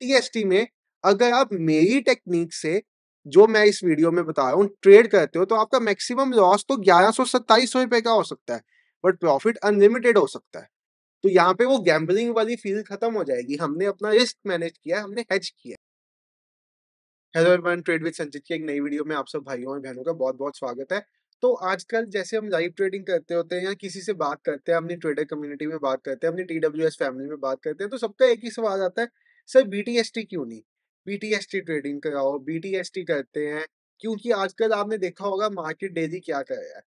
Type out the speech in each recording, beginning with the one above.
TST में अगर आप मेरी टेक्निक से जो मैं इस वीडियो में बता रहा हूँ ट्रेड करते हो तो आपका मैक्सिमम लॉस तो ग्यारह सौ सत्ताईस सौ रुपए का हो सकता है बट प्रॉफिट अनलिमिटेड हो सकता है तो यहाँ पे वो गैम्बलिंग वाली फील खत्म हो जाएगी हमने अपना रिस्क मैनेज किया हमने हैज किया हेलो एवरीवन ट्रेड विद संचित की एक नई वीडियो में आप सब भाइयों और बहनों का बहुत बहुत स्वागत है तो आजकल जैसे हम लाइव ट्रेडिंग करते होते हैं या किसी से बात करते हैं अपनी ट्रेडर कम्युनिटी में बात करते हैं अपनी टी फैमिली में बात करते हैं तो सबका एक ही सवाल आता है सर बीटीएसटी क्यों नहीं बीटीएसटी ट्रेडिंग कराओ बीटीएसटी करते हैं क्योंकि आजकल आपने देखा होगा मार्केट डेली क्या कर रहा है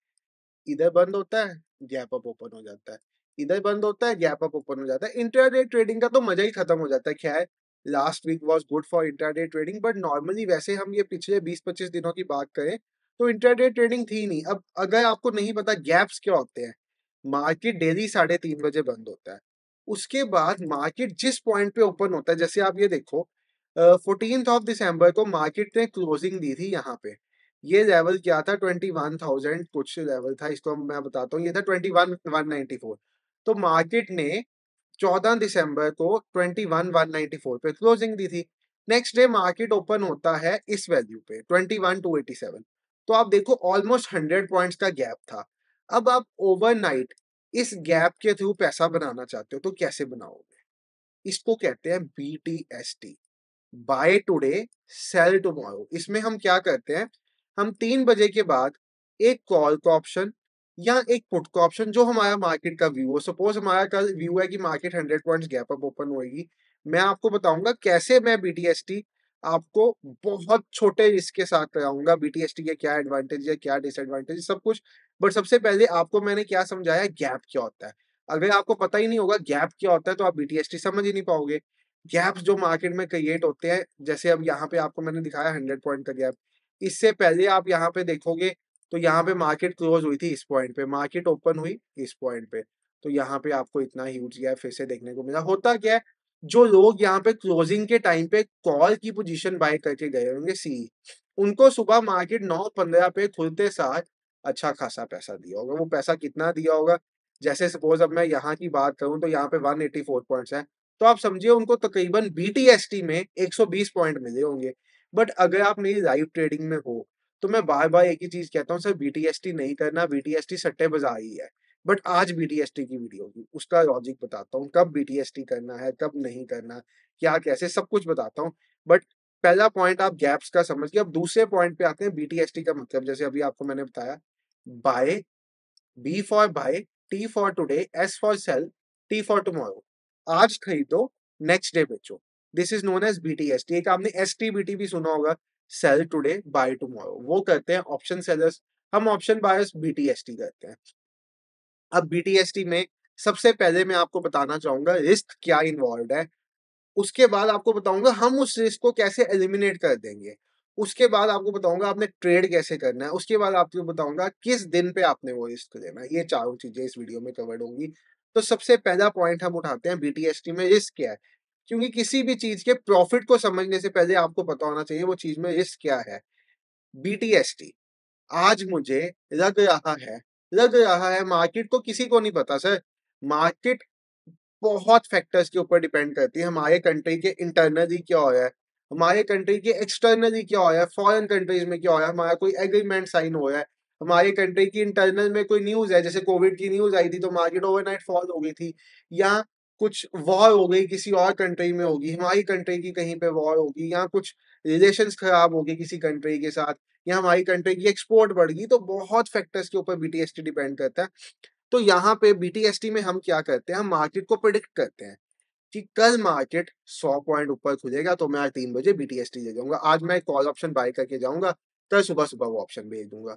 इधर बंद होता है गैप अप ओपन हो जाता है इधर बंद होता है गैप अप ओपन हो जाता है इंटरडे ट्रेडिंग का तो मजा ही खत्म हो जाता है खैर last week was good for intraday trading but normally वैसे हम ये पिछले बीस पच्चीस दिनों की बात करें तो इंटरडे ट्रेडिंग थी नहीं अब अगर आपको नहीं पता गैप्स क्या होते हैं मार्केट डेली साढ़े तीन बजे बंद होता है उसके बाद मार्केट जिस पॉइंट पे ओपन होता है जैसे आप ये देखो फोर्टीन ऑफ दिसंबर को मार्केट ने क्लोजिंग दी थी यहाँ पे ये लेवल क्या था ट्वेंटी वन थाउजेंड कुछ लेवल था इसको मैं बताता हूँ ये था twenty one one ninety four तो मार्केट ने चौदह दिसंबर को twenty one one ninety four पे क्लोजिंग दी थी नेक्स्ट डे मार्केट ओपन होता है इस वैल्यू पे twenty one two eighty seven तो आप देखो ऑलमोस्ट हंड्रेड पॉइंट का गैप था अब आप ओवरनाइट इस गैप के थ्रू पैसा बनाना चाहते हो तो कैसे बनाओगे इसको कहते हैं B T S T buy today sell tomorrow इसमें हम क्या करते हैं हम तीन बजे के बाद एक कॉल का ऑप्शन या एक पुट का ऑप्शन जो हमारा मार्केट का व्यू हो सपोज हमारा कल व्यू है कि market hundred point gap up open होगी मैं आपको बताऊंगा कैसे मैं बीटीएसटी आपको बहुत छोटे रिस्क के साथ लगाऊंगा बीटीएसटी के क्या एडवांटेज है क्या डिसएडवांटेज सब कुछ बट सबसे पहले आपको मैंने क्या समझाया गैप क्या होता है अगर आपको पता ही नहीं होगा गैप क्या होता है तो आप बीटीएसटी समझ ही नहीं पाओगे गैप्स जो मार्केट में क्रिएट होते हैं जैसे अब यहाँ पे आपको मैंने दिखाया हंड्रेड पॉइंट का गैप इससे पहले आप यहाँ पे देखोगे तो यहाँ पे मार्केट क्लोज हुई थी इस पॉइंट पे मार्केट ओपन हुई इस पॉइंट पे तो यहाँ पे आपको इतना ह्यूज गैप फिर से देखने को मिला होता क्या है जो लोग यहाँ पे क्लोजिंग के टाइम पे कॉल की पोजीशन बाय करके गए होंगे सी उनको सुबह मार्केट नौ पंद्रह पे खुलते साथ अच्छा खासा पैसा दिया होगा वो पैसा कितना दिया होगा जैसे सपोज अब मैं यहाँ की बात करूँ तो यहाँ पे 184 पॉइंट्स है तो आप समझिए उनको तकरीबन टी में 120 पॉइंट मिले होंगे बट अगर आप मेरी लाइव ट्रेडिंग में हो तो मैं बार बार एक ही चीज कहता हूँ सर टी नहीं करना बी टी एस टी सट्टे बजा ही है बट आज बी टी की वीडियो होगी उसका लॉजिक बताता हूँ कब बी टी एस टी करना है कब नहीं करना क्या कैसे सब कुछ बताता हूँ बट पहला पॉइंट आप गैप्स का समझ के अब दूसरे पॉइंट पे आते हैं बी टी एस टी का मतलब जैसे अभी आपको मैंने बताया buy, B for buy, T for today, S for sell, T for tomorrow. आज खरीदो next day बेचो this is known as BTST एक आपने एस टी बी टी भी सुना होगा सेल टुडे बाय टुमारो वो करते हैं option सेलर्स हम ऑप्शन बायर्स बीटीएसटी करते हैं अब बीटीएसटी में सबसे पहले मैं आपको बताना चाहूंगा रिस्क क्या इन्वॉल्व है उसके बाद आपको बताऊंगा हम उस रिस्क को कैसे एलिमिनेट कर देंगे उसके बाद आपको बताऊंगा आपने ट्रेड कैसे करना है उसके बाद आपको बताऊंगा किस दिन पे आपने वो रिस्क लेना है ये चारों चीजें इस वीडियो में कवर्ड होंगी तो सबसे पहला पॉइंट हम उठाते हैं बीटीएसटी में रिस्क क्या है क्योंकि किसी भी चीज के प्रॉफिट को समझने से पहले आपको पता होना चाहिए वो चीज में रिस्क क्या है बीटीएसटी आज मुझे लग रहा है लग रहा है मार्केट को किसी को नहीं पता सर मार्केट बहुत फैक्टर्स के ऊपर डिपेंड करती है हमारे कंट्री के इंटरनली क्या हो रहा है हमारे कंट्री के एक्सटर्नली क्या होया फॉरेन कंट्रीज में क्या होया हमारा कोई एग्रीमेंट साइन हुआ है हमारे कंट्री की इंटरनल में कोई न्यूज है जैसे कोविड की न्यूज आई थी तो मार्केट ओवरनाइट फॉल हो गई थी या कुछ वॉर हो गई किसी और कंट्री में होगी हमारी कंट्री की कहीं पे वॉर होगी या कुछ रिलेशन खराब हो गए किसी कंट्री के साथ या हमारी कंट्री की एक्सपोर्ट बढ़ गई तो बहुत फैक्टर्स के ऊपर बीटीएसटी डिपेंड करता है तो यहाँ पे बीटीएसटी में हम क्या करते हैं हम मार्केट को प्रिडिक्ट करते हैं कि कल मार्केट 100 पॉइंट ऊपर खुलेगा तो मैं आज तीन बजे बीटीएसटी ले जाऊंगा आज मैं कॉल ऑप्शन बाय करके जाऊंगा कल सुबह सुबह वो ऑप्शन भेज दूंगा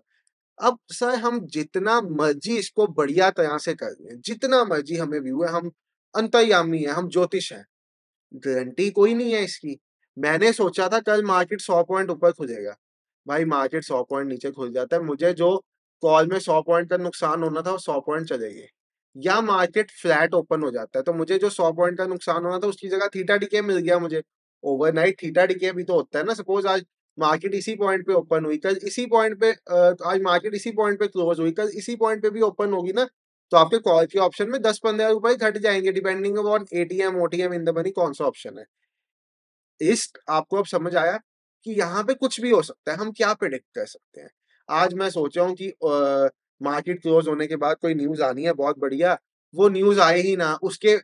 अब सर हम जितना मर्जी इसको बढ़िया तरह से कर लें जितना मर्जी हमें व्यू है हम अंतर्यामी है हम ज्योतिष है गारंटी कोई नहीं है इसकी मैंने सोचा था कल मार्केट सौ पॉइंट ऊपर खुलेगा भाई मार्केट सौ पॉइंट नीचे खुल जाता है मुझे जो कॉल में सौ पॉइंट का नुकसान होना था वो सौ पॉइंट चले गए या मार्केट फ्लैट ओपन हो जाता है तो मुझे जो सौ पॉइंट का नुकसान होना था उसकी जगह थीटा डीके मिल गया मुझे ओवरनाइट थीटा डीके भी तो होता है ना सपोज आज मार्केट इसी पॉइंट पे ओपन हुई कल इसी पॉइंट पे आज मार्केट इसी पॉइंट पे क्लोज हुई कल इसी पॉइंट पे भी ओपन होगी ना तो आपके कॉल के ऑप्शन में दस पंद्रह रुपए घट जाएंगे depending on ATM OTM in the money कौन सा ऑप्शन है इस आपको अब समझ आया कि यहाँ पे कुछ भी हो सकता है हम क्या प्रिडिक्ट कर सकते हैं आज मैं सोच रहा हूँ कि मार्केट क्लोज होने के बाद कोई न्यूज आनी है बहुत बढ़िया वो न्यूज आए ही ना उसके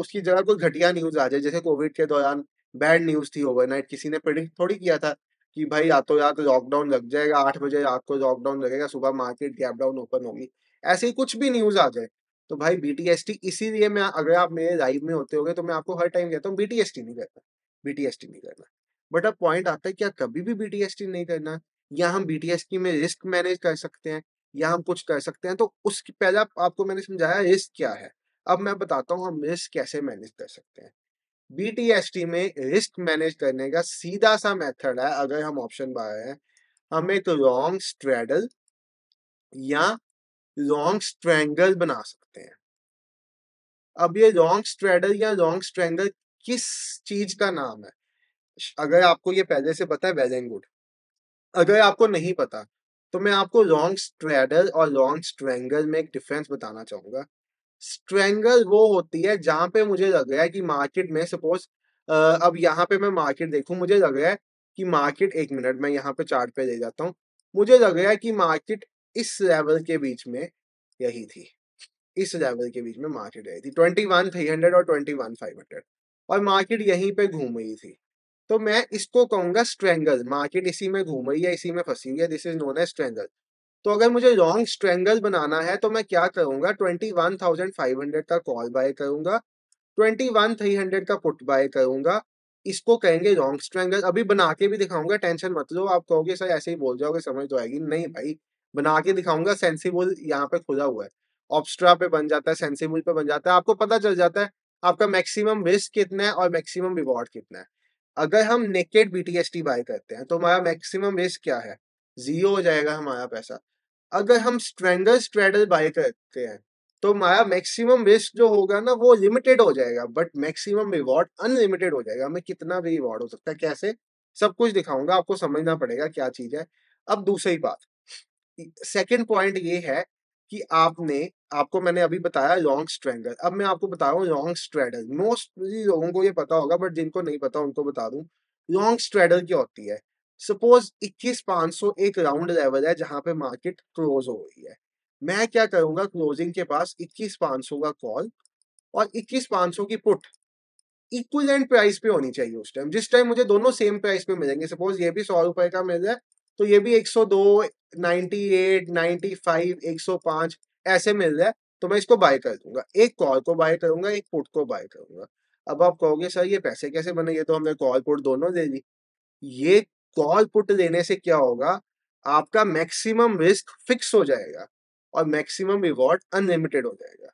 उसकी जगह कोई घटिया न्यूज आ जाए जैसे कोविड के दौरान बैड न्यूज थी ओवरनाइट किसी ने प्रिडिक्ट थोड़ी किया था कि भाई या तो या तो लॉकडाउन लग जाएगा आठ बजे रात को लॉकडाउन लगेगा सुबह मार्केट गैप डाउन ओपन होगी ऐसे ही कुछ भी न्यूज आ जाए तो भाई बीटीएसटी इसीलिए मैं अगर आप मेरे लाइव में होते हो तो मैं आपको हर टाइम कहता हूँ बीटीएसटी नहीं करना बीटीएसटी नहीं करना बट अब पॉइंट आता है क्या कभी भी बीटीएसटी नहीं करना या हम बीटीएसटी में रिस्क मैनेज कर सकते हैं या हम कुछ कर सकते हैं तो उसकी पहले आपको मैंने समझाया रिस्क क्या है अब मैं बताता हूँ हम रिस्क कैसे मैनेज कर सकते हैं बी में रिस्क मैनेज करने का सीधा सा मेथड है अगर हम ऑप्शन बार हैं हम एक लॉन्ग स्ट्रेडल या लॉन्ग स्ट्रैंगल बना सकते हैं अब ये लॉन्ग स्ट्रेडल या लॉन्ग स्ट्रैंगल किस चीज का नाम है अगर आपको ये पहले से पता है वेल एंड गुड अगर आपको नहीं पता तो मैं आपको लॉन्ग स्ट्रेडर और लॉन्ग स्ट्रेंगल में एक डिफरेंस बताना चाहूंगा स्ट्रेंगल वो होती है जहां पे मुझे लग रहा है कि मार्केट में सपोज अब यहाँ पे मैं मार्केट देखू मुझे लग रहा है कि मार्केट एक मिनट में यहाँ पे चार्ट पे ले जाता हूँ मुझे लग रहा है कि मार्केट इस लेवल के बीच में यही थी इस लेवल के बीच में मार्केट यही थी ट्वेंटी वन थ्री हंड्रेड और ट्वेंटी वन फाइव हंड्रेड और मार्केट यहीं पे घूम रही थी तो मैं इसको कहूंगा स्ट्रेंगल मार्केट इसी में घूम रही है इसी में फंसी हुई है this is known as strangle तो अगर मुझे लॉन्ग स्ट्रेंगल बनाना है तो मैं क्या करूंगा twenty one thousand five hundred का कॉल बाय करूंगा ट्वेंटी वन थ्री हंड्रेड का पुट बाय करूंगा इसको कहेंगे लॉन्ग स्ट्रेंगल अभी बना के भी दिखाऊंगा टेंशन मत लो आप कहोगे सर ऐसे ही बोल जाओगे समझ तो आएगी नहीं भाई बना के दिखाऊंगा सेंसिबल यहाँ पे खुला हुआ है ऑप्स्ट्रा पे बन जाता है सेंसिबल पे बन जाता है आपको पता चल जाता है आपका मैक्सिमम रिस्क कितना है और मैक्सिमम रिवॉर्ड कितना है अगर हम नेकेड बीटीएसटी बाय करते हैं तो हमारा मैक्सिमम रिस्क क्या है जीरो हो जाएगा हमारा पैसा अगर हम स्ट्रेंगल स्ट्रेडल बाय करते हैं तो हमारा मैक्सिमम रिस्क जो होगा ना वो लिमिटेड हो जाएगा बट मैक्सिमम रिवॉर्ड अनलिमिटेड हो जाएगा हमें कितना भी रिवॉर्ड हो सकता है कैसे सब कुछ दिखाऊंगा आपको समझना पड़ेगा क्या चीज है अब दूसरी बात सेकेंड पॉइंट ये है कि आपने आपको मैंने अभी बताया लॉन्ग स्ट्रेंगल अब मैं आपको बता रहा हूँ लॉन्ग स्ट्रैडल मोस्टली लोगों को ये पता होगा बट जिनको नहीं पता उनको बता दूं लॉन्ग स्ट्रेडल क्या होती है सपोज इक्कीस पांच सौ एक राउंड लेवल है जहां पे मार्केट क्लोज हो रही है मैं क्या करूंगा क्लोजिंग के पास इक्कीस पांच सौ का कॉल और इक्कीस पांच सौ की पुट इक्वल प्राइस पे होनी चाहिए उस टाइम जिस टाइम मुझे दोनों सेम प्राइस पे मिलेंगे सपोज ये भी सौ रुपए का मिल रहा है तो ये भी 102, 98, 95, 105 ऐसे मिल रहा है तो मैं इसको बाय कर दूंगा एक कॉल को बाय करूंगा एक पुट को बाय करूंगा अब आप कहोगे सर ये पैसे कैसे बने ये तो हमने कॉल पुट दोनों दे दी ये कॉल पुट देने से क्या होगा आपका मैक्सिमम रिस्क फिक्स हो जाएगा और मैक्सिमम रिवॉर्ड अनलिमिटेड हो जाएगा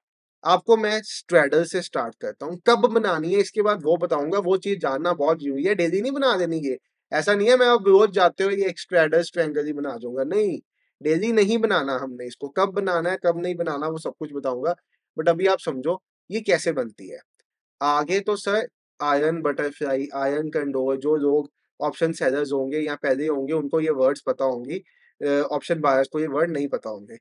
आपको मैं स्ट्रेडल से स्टार्ट करता हूँ कब बनानी है इसके बाद वो बताऊंगा वो चीज जानना बहुत जरूरी है डेली नहीं बना देनी ये ऐसा नहीं है मैं अब रोज जाते हुए ये एक्सट्रैडर्स स्ट्रेंगल ही बना दूंगा नहीं डेली नहीं बनाना हमने इसको कब बनाना है कब नहीं बनाना वो सब कुछ बताऊंगा बट अभी आप समझो ये कैसे बनती है आगे तो sir iron butterfly iron condor जो लोग ऑप्शन सेलर्स होंगे या पहले होंगे उनको ये वर्ड्स पता होंगी ऑप्शन बायर्स को ये वर्ड नहीं पता होंगे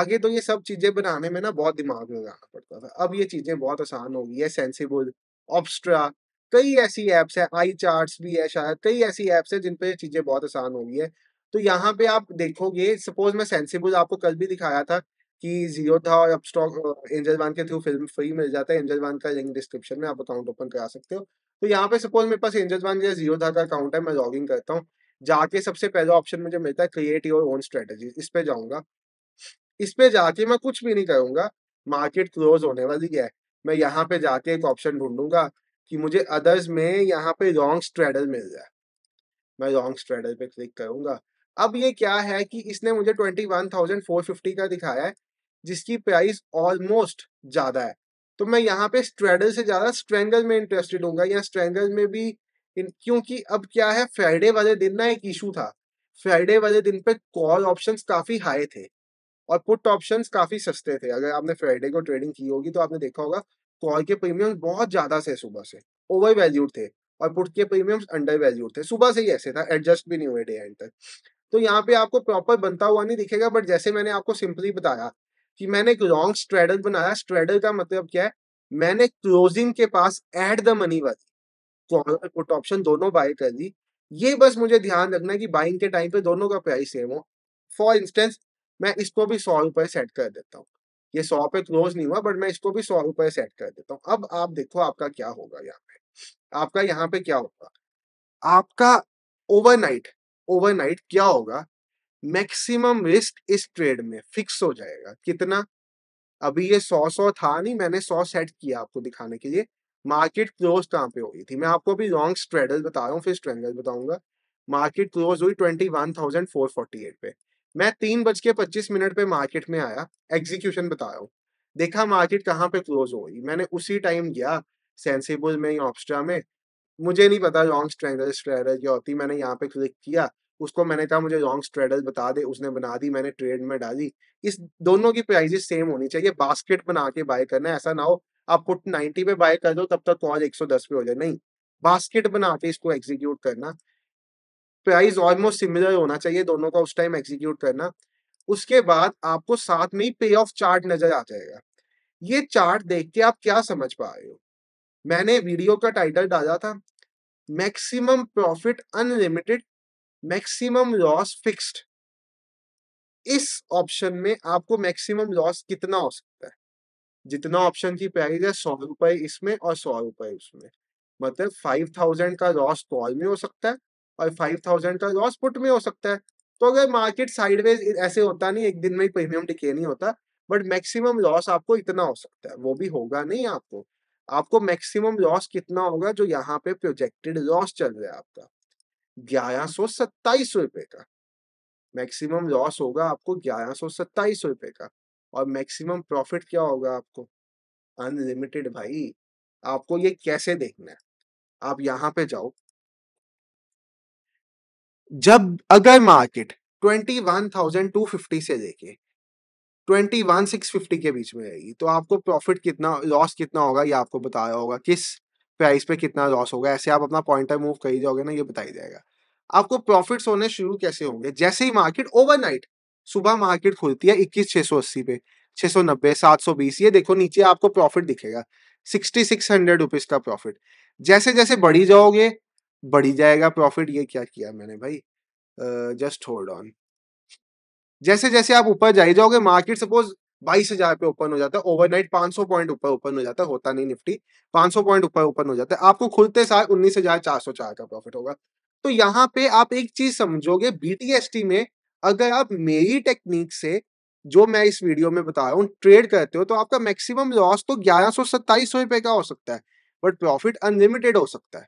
आगे तो ये सब चीजें बनाने में ना बहुत दिमाग लगाना पड़ता था अब ये चीजें बहुत आसान होगी है सेंसिबल ऑप्स्ट्रा कई ऐसी ऐप्स है आई चार्ट्स भी है शायद कई ऐसी ऐप्स है जिनपे चीजें बहुत आसान हो गई है तो यहाँ पे आप देखोगे सपोज मैं सेंसिबल आपको कल भी दिखाया था कि जीरो था और अब स्टॉक एंजल वन के थ्रू फिल्म फ्री मिल जाता है एंजल वन का लिंक डिस्क्रिप्शन में आप अकाउंट ओपन करा सकते हो तो यहाँ पे सपोज मेरे पास एंजल वन या जीरो था का अकाउंट है मैं लॉग इन करता हूँ जाके सबसे पहला ऑप्शन मुझे मिलता है क्रिएट योर ओन स्ट्रेटेजी इस पे जाऊंगा इस पे जाके मैं कुछ भी नहीं करूंगा मार्केट क्लोज होने वाली है मैं यहाँ पे जाके एक ऑप्शन ढूंढूंगा कि मुझे अदर्स में यहाँ पे रॉन्ग स्ट्रेडल मिल रहा है मैं रॉन्ग स्ट्रेडल पे क्लिक करूंगा अब ये क्या है कि इसने मुझे twenty one thousand four fifty का दिखाया है जिसकी प्राइस ऑलमोस्ट ज़्यादा है तो मैं यहाँ पे स्ट्रेडल से ज़्यादा स्ट्रेंगल में इंटरेस्टेड हूँ या स्ट्रेंगल में भी इन, क्योंकि अब क्या है फ्राइडे वाले दिन ना एक इशू था फ्राइडे वाले दिन पे कॉल ऑप्शंस काफ़ी हाई थे और पुट ऑप्शंस काफ़ी सस्ते थे अगर आपने फ्राइडे को ट्रेडिंग की होगी तो आपने देखा होगा कॉल के प्रीमियम बहुत ज्यादा थे सुबह से ओवर वैल्यूड थे और पुट के प्रीमियम्स अंडर वैल्यूड थे सुबह से ही ऐसे था एडजस्ट भी नहीं हुए डे एंड तक तो यहाँ पे आपको प्रॉपर बनता हुआ नहीं दिखेगा बट जैसे मैंने आपको सिंपली बताया कि मैंने एक लॉन्ग स्ट्रेडल बनाया स्ट्रेडल का मतलब क्या है मैंने क्लोजिंग के पास एट द मनी वाली कॉल और पुट ऑप्शन दोनों बाय कर ली ये बस मुझे ध्यान रखना है कि बाइंग के टाइम पे दोनों का प्राइस सेम हो फॉर इंस्टेंस मैं इसको भी सौ रुपए सेट कर देता हूँ ये सौ पे क्लोज तो नहीं हुआ बट मैं इसको भी सौ रुपए सेट कर देता हूँ अब आप देखो आपका क्या होगा यहाँ पे आपका यहाँ पे क्या होगा आपका ओवरनाइट ओवरनाइट क्या होगा मैक्सिमम रिस्क इस ट्रेड में फिक्स हो जाएगा कितना अभी ये सौ सौ था नहीं मैंने सौ सेट किया आपको दिखाने के लिए मार्केट क्लोज कहाँ पे होगी थी मैं आपको अभी लॉन्ग स्ट्रेडल बता रहा हूँ फिर स्ट्रेंगल बताऊंगा मार्केट क्लोज हुई twenty one thousand four forty eight पे मैं तीन बज के पच्चीस मिनट पे मार्केट में आया एग्जीक्यूशन बताया देखा मार्केट कहाँ पे क्लोज हो गई मैंने उसी टाइम गया सेंसिबल में ऑप्स्ट्रा में मुझे नहीं पता लॉन्ग स्ट्रैंडल स्ट्रेडल क्या होती मैंने यहाँ पे क्लिक किया उसको मैंने कहा मुझे लॉन्ग स्ट्रेडल बता दे उसने बना दी मैंने ट्रेड में डाली इस दोनों की प्राइजेस सेम होनी चाहिए बास्केट बना के बाय करना ऐसा ना हो आप पुट नाइनटी पे बाय कर दो तब तक तो एक सौ दस पे हो जाए नहीं बास्केट बना के इसको एग्जीक्यूट करना प्राइस ऑलमोस्ट सिमिलर होना चाहिए दोनों का उस टाइम एग्जीक्यूट करना उसके बाद आपको साथ में ही पे ऑफ चार्ट नजर आ जाएगा ये चार्ट देख के आप क्या समझ पा रहे हो मैंने वीडियो का टाइटल डाला था maximum profit unlimited maximum loss fixed इस ऑप्शन में आपको मैक्सिमम लॉस कितना हो सकता है जितना ऑप्शन की प्राइस है सौ रुपए इसमें और सौ रुपए उसमें मतलब फाइव थाउजेंड का लॉस कॉल में हो सकता है और फाइव थाउजेंड का लॉस पुट में हो सकता है तो अगर मार्केट साइडवेज ऐसे होता नहीं एक दिन में प्रीमियम डिके नहीं होता बट मैक्सिमम लॉस आपको इतना हो सकता है वो भी होगा नहीं आपको आपको मैक्सिमम लॉस कितना होगा जो यहाँ पे प्रोजेक्टेड लॉस चल रहा है आपका ग्यारह रुपए का मैक्सिमम लॉस होगा आपको ग्यारह रुपए का और मैक्सिमम प्रॉफिट क्या होगा आपको अनलिमिटेड भाई आपको ये कैसे देखना है आप यहाँ पे जाओ जब अगर मार्केट 21,250 से लेके 21,650 के बीच में रहेगी तो आपको प्रॉफिट कितना लॉस कितना होगा ये आपको बताया होगा किस प्राइस पे कितना लॉस होगा ऐसे आप अपना पॉइंटर मूव करी जाओगे ना ये बताया जाएगा आपको प्रॉफिट्स होने शुरू कैसे होंगे जैसे ही मार्केट ओवरनाइट सुबह मार्केट खुलती है इक्कीस छह सौ अस्सी पे छह सौ नब्बे सात सौ बीस ये देखो नीचे आपको प्रॉफिट दिखेगा सिक्सटी सिक्स हंड्रेड रुपीज का प्रॉफिट जैसे जैसे बढ़ी जाओगे बढ़ी जाएगा प्रॉफिट ये क्या किया मैंने भाई जस्ट होल्ड ऑन जैसे जैसे आप ऊपर जाए जाओगे मार्केट सपोज बाईस हजार पे ओपन हो जाता है ओवरनाइट 500 पॉइंट ऊपर ओपन हो जाता है होता नहीं निफ्टी 500 पॉइंट ऊपर ओपन हो जाता है आपको खुलते साल उन्नीस हजार चार सौ चार का प्रॉफिट होगा तो यहाँ पे आप एक चीज समझोगे बीटीएसटी में अगर आप मेरी टेक्निक से जो मैं इस वीडियो में बता रहा हूँ ट्रेड करते हो तो आपका मैक्सिमम लॉस तो ग्यारह सौ सत्ताईस सौ रुपए का हो सकता है बट प्रॉफिट अनलिमिटेड हो सकता है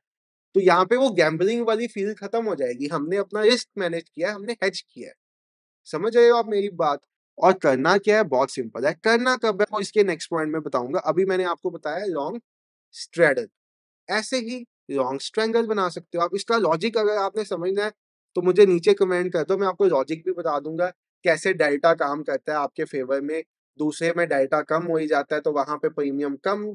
तो यहाँ पे वो गैम्बलिंग वाली फील खत्म हो जाएगी हमने अपना रिस्क मैनेज किया है हमने हेज किया है समझ रहे हो आप मेरी बात और करना क्या है बहुत सिंपल है करना कब है वो इसके नेक्स्ट पॉइंट में बताऊंगा अभी मैंने आपको बताया लॉन्ग स्ट्रेडल ऐसे ही लॉन्ग स्ट्रेंगल बना सकते हो आप इसका लॉजिक अगर आपने समझना है तो मुझे नीचे कमेंट कर दो मैं आपको लॉजिक भी बता दूंगा कैसे डेल्टा काम करता है आपके फेवर में दूसरे में डेल्टा कम हो ही जाता है तो वहां पे प्रीमियम कम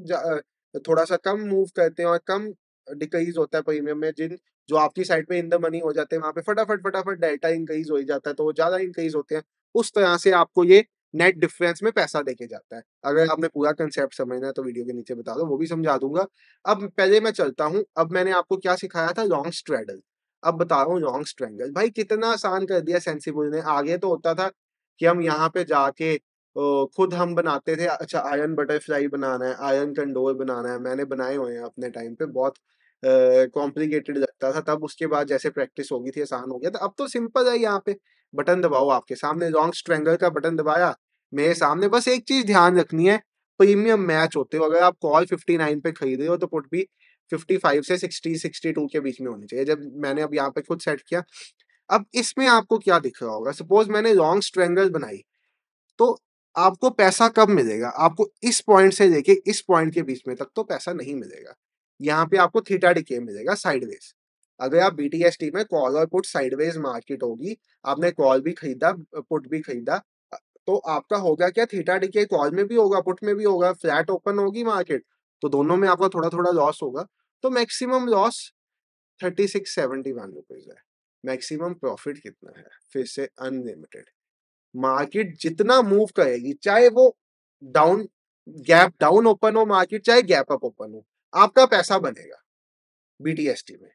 थोड़ा सा कम मूव करते हैं और कम डिक्रीज होता है प्रीमियम में जिन जो आपकी साइड पे इन द मनी हो जाते हैं वहां पे फटाफट फटाफट डेल्टा इंक्रीज हो जाता है तो वो ज्यादा इंक्रीज होते हैं उस तरह से आपको ये नेट डिफरेंस में पैसा देके जाता है अगर आपने पूरा कंसेप्ट समझना है तो वीडियो के नीचे बता दो वो भी समझा दूंगा अब पहले मैं चलता हूँ अब मैंने आपको क्या सिखाया था लॉन्ग स्ट्रेडल अब बता रहा हूँ लॉन्ग स्ट्रेंगल भाई कितना आसान कर दिया सेंसिबल ने आगे तो होता था कि हम यहाँ पे जाके खुद हम बनाते थे अच्छा आयरन बटरफ्लाई बनाना है आयरन कंडोर बनाना है मैंने बनाए हुए हैं अपने टाइम पे बहुत कॉम्प्लिकेटेड लगता था तब उसके बाद जैसे प्रैक्टिस होगी थी आसान हो गया था अब तो सिंपल है यहाँ पे बटन दबाओ आपके सामने लॉन्ग स्ट्रेंगल का बटन दबाया मेरे सामने बस एक चीज ध्यान रखनी है प्रीमियम मैच होते हो अगर आप कॉल फिफ्टी पे खरीदे हो तो पुट भी फिफ्टी फाइव से सिक्सटी सिक्सटी के बीच में होनी चाहिए जब मैंने अब यहाँ पे खुद सेट किया अब इसमें आपको क्या दिख रहा होगा सपोज मैंने लॉन्ग स्ट्रेंगल बनाई तो आपको पैसा कब मिलेगा आपको इस पॉइंट से लेके इस पॉइंट के बीच में तक तो पैसा नहीं मिलेगा यहाँ पे आपको थीटा डीके मिलेगा साइडवेज अगर आप बीटीएसटी में कॉल और पुट साइडवेज मार्केट होगी आपने कॉल भी खरीदा पुट भी खरीदा तो आपका होगा क्या थीटा डीके कॉल में भी होगा पुट में भी होगा फ्लैट ओपन होगी मार्केट तो दोनों में आपका थोड़ा थोड़ा लॉस होगा तो maximum loss thirty six seventy one rupees है मैक्सिमम प्रॉफिट कितना है फिर से अनलिमिटेड मार्केट जितना मूव करेगी चाहे वो डाउन गैप डाउन ओपन हो मार्केट चाहे गैप अप ओपन हो आपका पैसा बनेगा बीटीएसटी में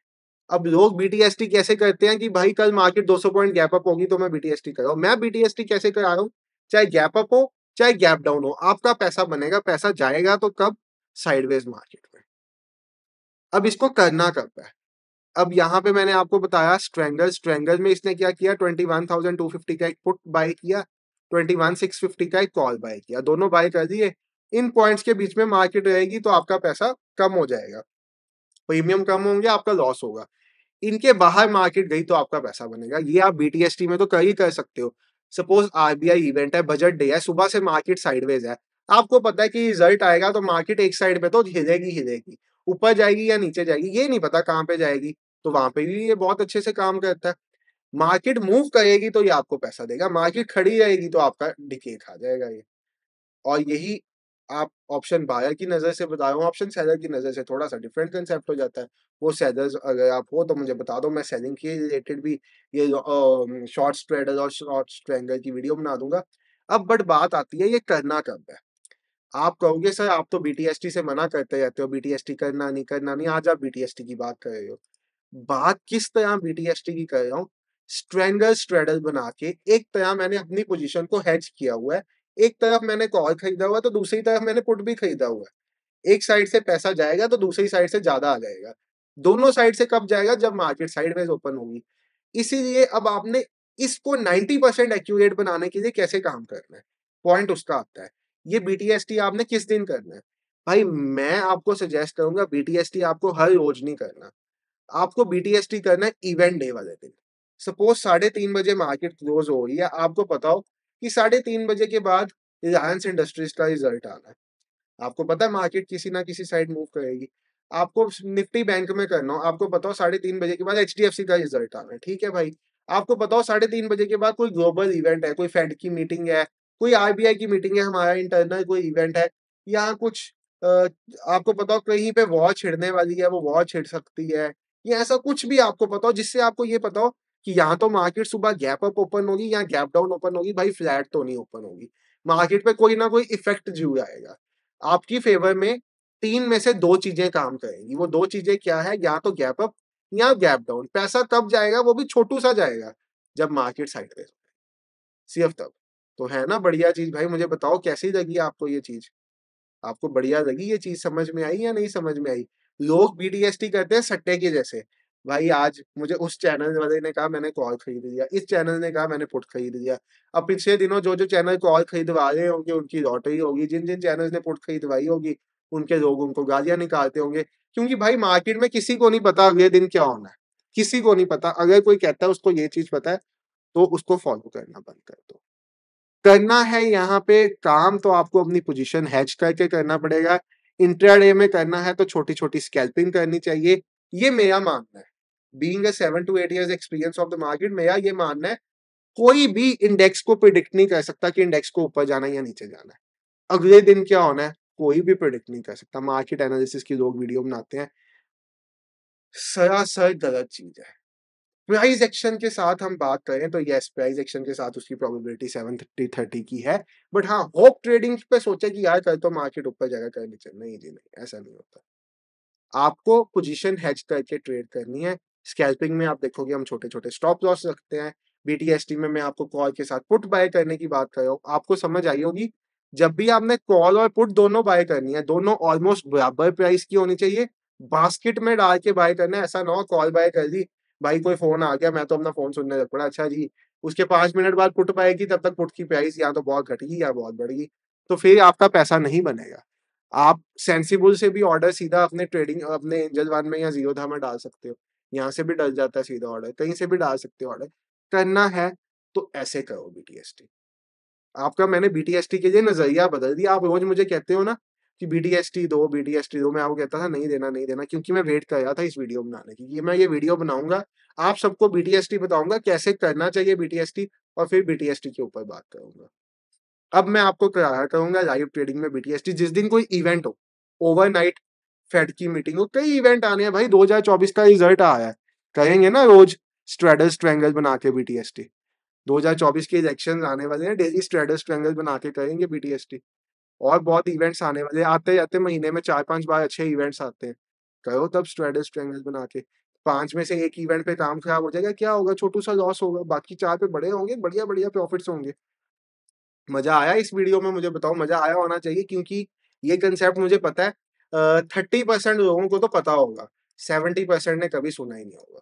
अब लोग बीटीएसटी कैसे करते हैं कि भाई कल मार्केट 200 पॉइंट गैप अप होगी तो मैं बीटीएसटी कर मैं बीटीएसटी कैसे करा रहा हूँ चाहे गैप अप हो चाहे गैप डाउन हो आपका पैसा बनेगा पैसा जाएगा तो कब साइडवेज मार्केट में अब इसको करना कब है अब यहाँ पे मैंने आपको बताया स्ट्रेंगल स्ट्रेंगल में इसने क्या किया twenty one thousand two fifty का एक पुट बाय किया ट्वेंटी वन सिक्स फिफ्टी का एक कॉल बाय किया दोनों बाय कर दिए इन पॉइंट्स के बीच में मार्केट रहेगी तो आपका पैसा कम हो जाएगा प्रीमियम कम होंगे आपका लॉस होगा इनके बाहर मार्केट गई तो आपका पैसा बनेगा ये आप बीटीएसटी में तो कर ही कर सकते हो सपोज आरबीआई इवेंट है बजट डे है सुबह से मार्केट साइडवेज है आपको पता है कि रिजल्ट आएगा तो मार्केट एक साइड पे तो हिलेगी हिलेगी ऊपर जाएगी या नीचे जाएगी ये नहीं पता कहाँ पे जाएगी तो वहां पे भी ये बहुत अच्छे से काम करता है मार्केट मूव करेगी तो ये आपको पैसा देगा मार्केट खड़ी रहेगी तो आपका डिके खा जाएगा ये और यही आप ऑप्शन बायर की नज़र से बता रहा हूँ ऑप्शन सेलर की नज़र से थोड़ा सा डिफरेंट कंसेप्ट हो जाता है वो सेलर अगर आप हो तो मुझे बता दो मैं सेलिंग के रिलेटेड भी ये शॉर्ट स्ट्रेडर और शॉर्ट स्ट्रेंगर की वीडियो बना दूंगा अब बट बात आती है ये करना कब है आप कहोगे सर आप तो बीटीएसटी से मना करते रहते हो बीटीएसटी करना नहीं करना नहीं आज आप बीटीएसटी की बात कर रहे हो बात किस तरह बीटीएसटी की कर रहा हूँ स्ट्रेंगल स्ट्रेडल बना के एक तरह मैंने अपनी पोजीशन को हेज किया हुआ है एक तरफ मैंने कॉल खरीदा हुआ तो दूसरी तरफ मैंने पुट भी खरीदा हुआ है एक साइड से पैसा जाएगा तो दूसरी साइड से ज्यादा आ जाएगा दोनों साइड से कब जाएगा जब मार्केट साइड ओपन होगी इसीलिए अब आपने इसको 90 परसेंट एक्यूरेट बनाने के लिए कैसे काम करना है पॉइंट उसका आता है ये बीटीएसटी आपने किस दिन करना है भाई मैं आपको सजेस्ट करूंगा बीटीएसटी आपको हर रोज नहीं करना आपको बीटीएसटी करना है इवेंट डे वाले दिन सपोज साढ़े तीन बजे मार्केट क्लोज हो रही है आपको पता हो कि साढ़े तीन बजे के बाद रिलायंस इंडस्ट्रीज का रिजल्ट आना है आपको पता है मार्केट किसी ना किसी साइड मूव करेगी आपको निफ्टी बैंक में करना हो आपको बताओ साढ़े तीन बजे के बाद एच का रिजल्ट आना है ठीक है भाई आपको बताओ साढ़े तीन बजे के बाद कोई ग्लोबल इवेंट है कोई फेड की मीटिंग है कोई आरबीआई की मीटिंग है हमारा इंटरनल कोई इवेंट है या कुछ आपको बताओ कहीं पे वॉच छिड़ने वाली है वो वॉच छिड़ सकती है या ऐसा कुछ भी आपको बताओ जिससे आपको ये पता हो कि यहाँ तो मार्केट सुबह गैप अप ओपन होगी या गैप डाउन ओपन होगी भाई फ्लैट तो नहीं ओपन होगी मार्केट पे कोई ना कोई इफेक्ट जरूर आएगा आपकी फेवर में तीन में से दो चीजें काम करेंगी वो दो चीजें क्या है या तो गैप अप या गैप डाउन पैसा कब जाएगा वो भी छोटू सा जाएगा जब मार्केट साइड पे सिर्फ तब तो है ना बढ़िया चीज भाई मुझे बताओ कैसी लगी आपको ये चीज आपको बढ़िया लगी ये चीज समझ में आई या नहीं समझ में आई लोग बी करते हैं सट्टे के जैसे भाई आज मुझे उस चैनल वाले ने कहा मैंने कॉल खरीद लिया इस चैनल ने कहा मैंने पुट खरीद लिया अब पिछले दिनों जो जो चैनल कॉल खरीदवा रहे होंगे उनकी लॉटरी होगी जिन जिन चैनल ने पुट खरीदवाई होगी उनके लोग उनको गालियां निकालते होंगे क्योंकि भाई मार्केट में किसी को नहीं पता अगले दिन क्या होना है किसी को नहीं पता अगर कोई कहता है उसको ये चीज पता है तो उसको फॉलो करना बंद कर दो करना है यहाँ पे काम तो आपको अपनी पोजिशन हैच करके करना पड़ेगा इंटरडे में करना है तो छोटी छोटी स्कैल्पिंग करनी चाहिए ये मेरा मानना है being seven two eight year experience of the market मेरा ये मानना है कोई भी इंडेक्स को प्रिडिक्ट नहीं कर सकता कि इंडेक्स को ऊपर जाना या नीचे जाना है अगले दिन क्या होना है कोई भी प्रिडिक्ट नहीं कर सकता मार्केट एनालिसिस की लोग वीडियो बनाते हैं सरासर गलत चीज है प्राइस एक्शन के साथ हम बात करें तो यस प्राइस एक्शन के साथ उसकी प्रोबेबिलिटी सेवन थर्टी थर्टी की है बट हाँ होप ट्रेडिंग पे सोचा कि यार कल तो मार्केट ऊपर जाएगा कल नीचे नहीं जी नहीं ऐसा नहीं होता आपको पोजीशन हैज करके ट्रेड करनी है स्कैल्पिंग में आप देखोगे हम छोटे छोटे स्टॉप लॉस रखते हैं बीटीएसटी में मैं आपको कॉल के साथ पुट बाय करने की बात कर रहा हूँ आपको समझ आई होगी जब भी आपने कॉल और पुट दोनों बाय करनी है दोनों ऑलमोस्ट बराबर प्राइस की होनी चाहिए बास्केट में डाल के बाय करना ऐसा ना हो कॉल बाय कर दी भाई कोई फोन आ गया मैं तो अपना फोन सुनने लग पड़ा अच्छा जी उसके पांच मिनट बाद पुट पाएगी तब तक पुट की प्राइस या तो बहुत घटगी या बहुत बढ़ गई तो फिर आपका पैसा नहीं बनेगा आप सेंसिबल से भी ऑर्डर सीधा अपने ट्रेडिंग अपने जजवान में या जीरोधा में डाल सकते हो यहाँ से भी डल जाता है सीधा ऑर्डर कहीं से भी डाल सकते हो ऑर्डर करना है तो ऐसे करो बीटीएसटी आपका मैंने बीटीएसटी के लिए नजरिया बदल दिया आप रोज मुझे कहते हो ना कि बीटीएसटी दो बीटीएसटी दो मैं आपको कहता था नहीं देना नहीं देना क्योंकि मैं वेट कर रहा था इस वीडियो बनाने की कि मैं ये वीडियो बनाऊंगा आप सबको बीटीएसटी बताऊंगा कैसे करना चाहिए बीटीएसटी और फिर बीटीएसटी के ऊपर बात करूंगा अब मैं आपको कराया करूंगा लाइव ट्रेडिंग में बीटीएसटी जिस दिन कोई इवेंट हो ओवरनाइट फेड की मीटिंग हो कई इवेंट आने हैं भाई 2024 का रिजल्ट आया है कहेंगे ना रोज स्ट्रेडल स्ट्रेंगल बना के बीटीएसटी 2024 के इलेक्शन आने वाले हैं डेली स्ट्रेडल स्ट्रेंगल बना के करेंगे बीटीएसटी और बहुत इवेंट्स आने वाले आते जाते महीने में चार पांच बार अच्छे इवेंट्स आते हैं करो तब स्ट्रेडल ट्रैंगल बना के पांच में से एक इवेंट पे काम खराब हो जाएगा क्या होगा छोटू सा लॉस होगा बाकी चार पे बड़े होंगे बढ़िया बढ़िया प्रॉफिट्स होंगे मजा आया इस वीडियो में मुझे बताओ मजा आया होना चाहिए क्योंकि ये कंसेप्ट मुझे पता है थर्टी परसेंट लोगों को तो पता होगा सेवेंटी परसेंट ने कभी सुना ही नहीं होगा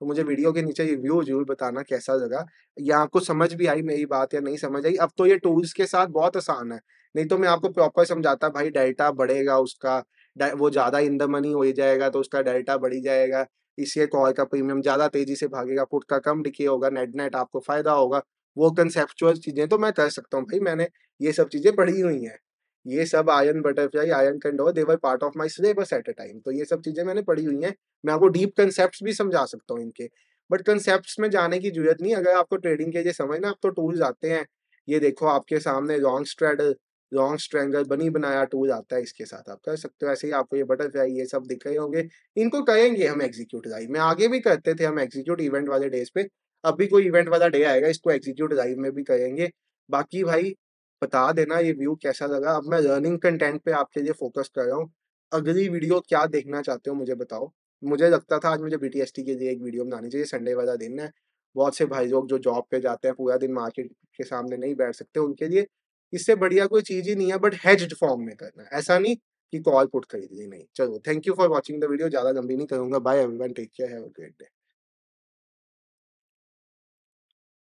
तो मुझे हम्म। वीडियो के नीचे रिव्यू जरूर बताना कैसा लगा या आपको समझ भी आई मेरी बात या नहीं समझ आई अब तो ये टूल्स के साथ बहुत आसान है नहीं तो मैं आपको प्रॉपर समझाता भाई डेल्टा बढ़ेगा उसका वो ज़्यादा इन द मनी हो जाएगा तो उसका डेल्टा बढ़ी जाएगा इसलिए कॉल का प्रीमियम ज़्यादा तेजी से भागेगा फुट का कम डिके होगा नेट नेट आपको फायदा होगा वो कंसेप्चुअल चीज़ें तो मैं कर सकता हूँ भाई मैंने ये सब चीज़ें पढ़ी हुई हैं ये सब iron butterfly iron they were part of my syllabus at a time तो ये सब चीज़ें मैंने पढ़ी हुई हैं मैं आपको डीप कंसेप्ट भी समझा सकता हूँ इनके बट कंसेप्ट में जाने की जरूरत नहीं अगर आपको ट्रेडिंग के लिए समझना आप तो टूल्स आते हैं ये देखो आपके सामने लॉन्ग स्ट्रेडल लॉन्ग स्ट्रेंगल बनी बनाया टूल आता है इसके साथ आप कर सकते हो ऐसे ही आपको ये बटरफ्लाई ये सब दिख रहे होंगे इनको करेंगे हम एग्जीक्यूट लाइव में आगे भी करते थे हम एग्जीक्यूट इवेंट वाले डेज पे अभी कोई इवेंट वाला डे आएगा इसको एग्जीक्यूट लाइव में भी करेंगे बाकी भाई बता देना ये व्यू कैसा लगा अब मैं लर्निंग कंटेंट पे आपके लिए फोकस कर रहा हूँ अगली वीडियो क्या देखना चाहते हो मुझे बताओ मुझे लगता था आज मुझे बी के लिए एक वीडियो बनानी चाहिए संडे वाला दिन है बहुत से भाई लोग जो जॉब पे जाते हैं पूरा दिन मार्केट के सामने नहीं बैठ सकते उनके लिए इससे बढ़िया कोई चीज़ ही नहीं है बट हेज्ड फॉर्म में करना ऐसा नहीं कि कॉल पुट खरीद ली नहीं चलो thank you for watching the video ज़्यादा लंबी नहीं करूंगा bye everyone take care have a great day